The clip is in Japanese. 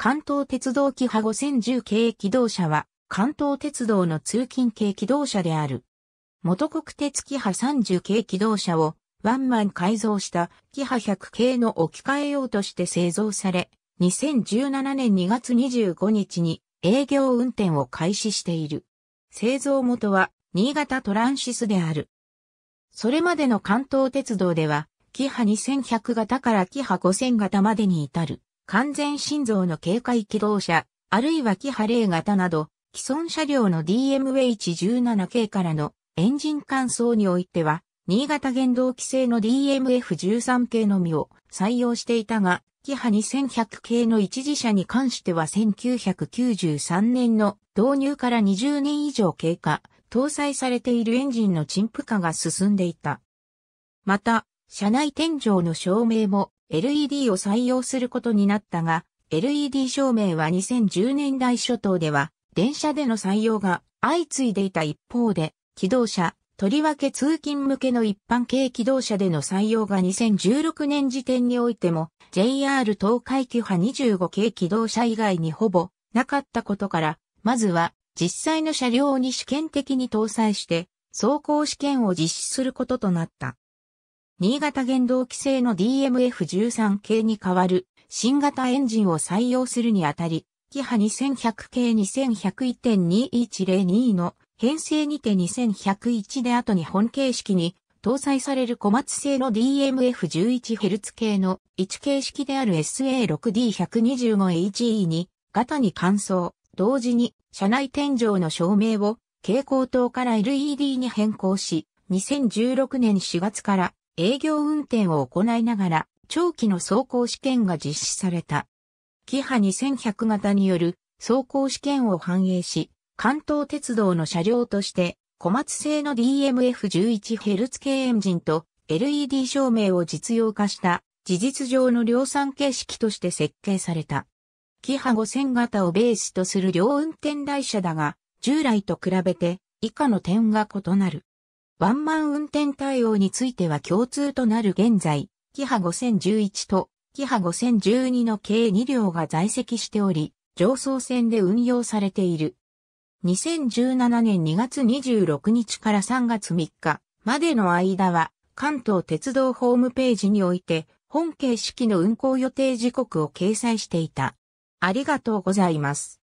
関東鉄道キハ5010系機動車は、関東鉄道の通勤系機動車である。元国鉄キハ30系機動車を、ワンマン改造したキハ100系の置き換え用として製造され、2017年2月25日に営業運転を開始している。製造元は新潟トランシスである。それまでの関東鉄道では、キハ2100型からキハ5000型までに至る。完全心臓の警戒機動車、あるいはキハレ型など、既存車両の DMH17K からのエンジン換装においては、新潟原動規制の DMF13 系のみを採用していたが、キハ2100系の一時車に関しては1993年の導入から20年以上経過、搭載されているエンジンの陳腐化が進んでいた。また、車内天井の照明も LED を採用することになったが、LED 照明は2010年代初頭では、電車での採用が相次いでいた一方で、機動車、とりわけ通勤向けの一般軽機動車での採用が2016年時点においても、JR 東海規派25系機動車以外にほぼなかったことから、まずは実際の車両に試験的に搭載して、走行試験を実施することとなった。新潟原動機製の DMF13 系に代わる新型エンジンを採用するにあたり、キハ2100系2 1 0 1 2 1 0 2の編成にて2101で後に本形式に搭載される小松製の DMF11Hz 系の1形式である s a 6 d 1 2 5 h e に型に換装、同時に車内天井の照明を蛍光灯から LED に変更し、2016年4月から営業運転を行いながら長期の走行試験が実施された。キハ2100型による走行試験を反映し、関東鉄道の車両として小松製の DMF11Hz 系エンジンと LED 照明を実用化した事実上の量産形式として設計された。キハ5000型をベースとする両運転台車だが、従来と比べて以下の点が異なる。ワンマン運転対応については共通となる現在、キハ5011とキハ5012の計2両が在籍しており、上層線で運用されている。2017年2月26日から3月3日までの間は、関東鉄道ホームページにおいて、本形式の運行予定時刻を掲載していた。ありがとうございます。